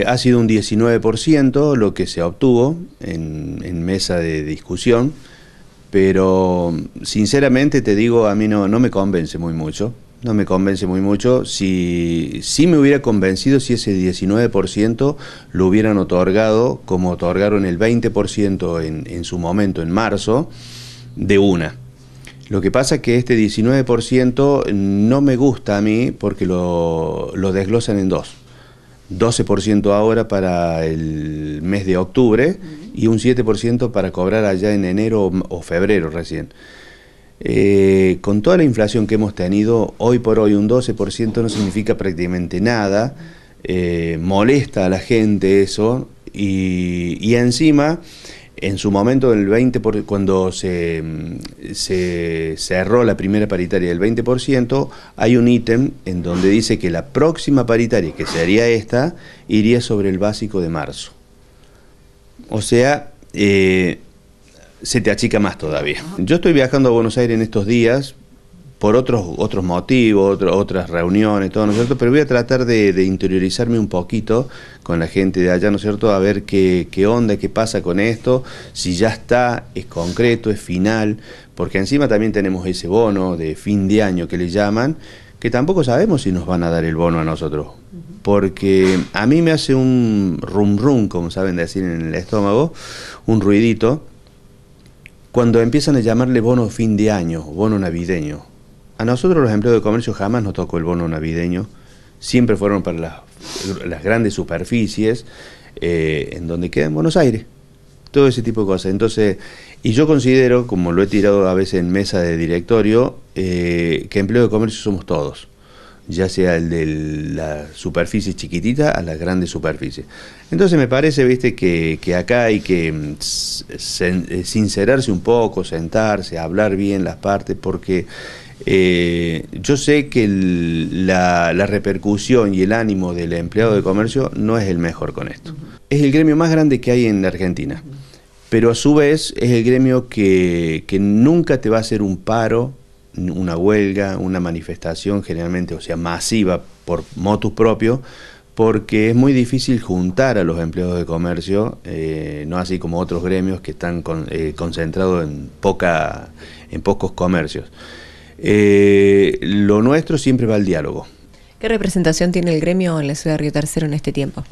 Eh, ha sido un 19% lo que se obtuvo en, mesa de discusión, pero sinceramente te digo, a mí no, no me convence muy mucho no me convence muy mucho. Si, si me hubiera convencido si ese 19% lo hubieran otorgado como otorgaron el 20% en, en, su momento, en marzo, de una. Lo que pasa es que este 19% no me gusta a mí porque lo desglosan en dos. 12% ahora para el mes de octubre y un 7% para cobrar allá en enero o febrero recién. Eh, con toda la inflación que hemos tenido, hoy por hoy un 12% no significa prácticamente nada, eh, molesta a la gente eso y, y encima en su momento, del 20 cuando se, cerró la primera paritaria del 20%, hay un ítem en donde dice que la próxima paritaria, que sería esta, iría sobre el básico de marzo. O sea, eh, se te achica más todavía. Yo estoy viajando a Buenos Aires en estos días por otros, otros motivos, otras reuniones, todo, ¿no es cierto? Pero voy a tratar de, interiorizarme un poquito con la gente de allá, ¿no es cierto? A ver qué, qué onda, qué pasa con esto, si ya está, es concreto, es final, porque encima también tenemos ese bono de fin de año que le llaman, que tampoco sabemos si nos van a dar el bono a nosotros, porque a mí me hace un rum rum, como saben decir en el estómago, un ruidito, cuando empiezan a llamarle bono fin de año, bono navideño a nosotros los empleos de comercio jamás nos tocó el bono navideño, siempre fueron para las, grandes superficies, eh, en donde queda en Buenos Aires, todo ese tipo de cosas. Entonces, y yo considero, como lo he tirado a veces en mesa de directorio, eh, que empleo de comercio somos todos, ya sea el de la superficie chiquitita a las grandes superficies. Entonces me parece, viste, que, que acá hay que mm, eh, sincerarse un poco, sentarse, hablar bien las partes, porque eh, yo sé que la, repercusión y el ánimo del empleado de comercio no es el mejor con esto. Es el gremio más grande que hay en Argentina, pero a su vez es el gremio que, nunca te va a hacer un paro, una huelga, una manifestación generalmente, o sea, masiva por motus propio, porque es muy difícil juntar a los empleados de comercio, eh, no así como otros gremios que están eh, concentrados en, poca, en pocos comercios. Eh, lo nuestro siempre va al diálogo. ¿Qué representación tiene el gremio en la ciudad de Río Tercero en este tiempo?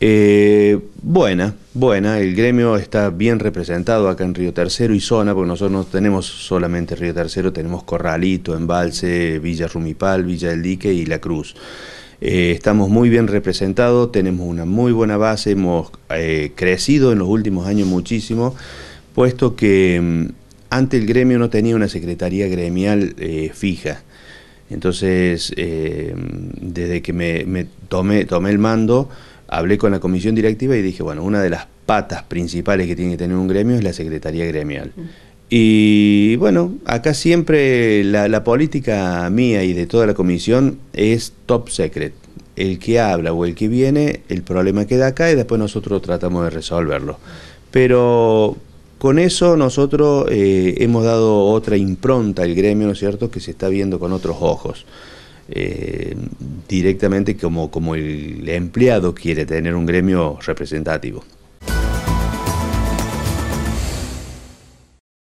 Eh, buena, buena. El gremio está bien representado acá en Río Tercero y zona, porque nosotros no tenemos solamente Río Tercero, tenemos Corralito, Embalse, Villa Rumipal, Villa del Dique y La Cruz. Eh, estamos muy bien representados, tenemos una muy buena base, hemos crecido en los últimos años muchísimo, puesto que mm, antes el gremio no tenía una secretaría gremial eh, fija. Entonces, eh, desde que me, tomé, el mando, hablé con la comisión directiva y dije, bueno, una de las patas principales que tiene que tener un gremio es la secretaría gremial. Mm. Y bueno, acá siempre la, la, política mía y de toda la comisión es top secret. El que habla o el que viene, el problema queda acá y después nosotros tratamos de resolverlo. Pero con eso nosotros eh, hemos dado otra impronta al gremio, ¿no es cierto?, que se está viendo con otros ojos. Eh, directamente como el empleado quiere tener un gremio representativo.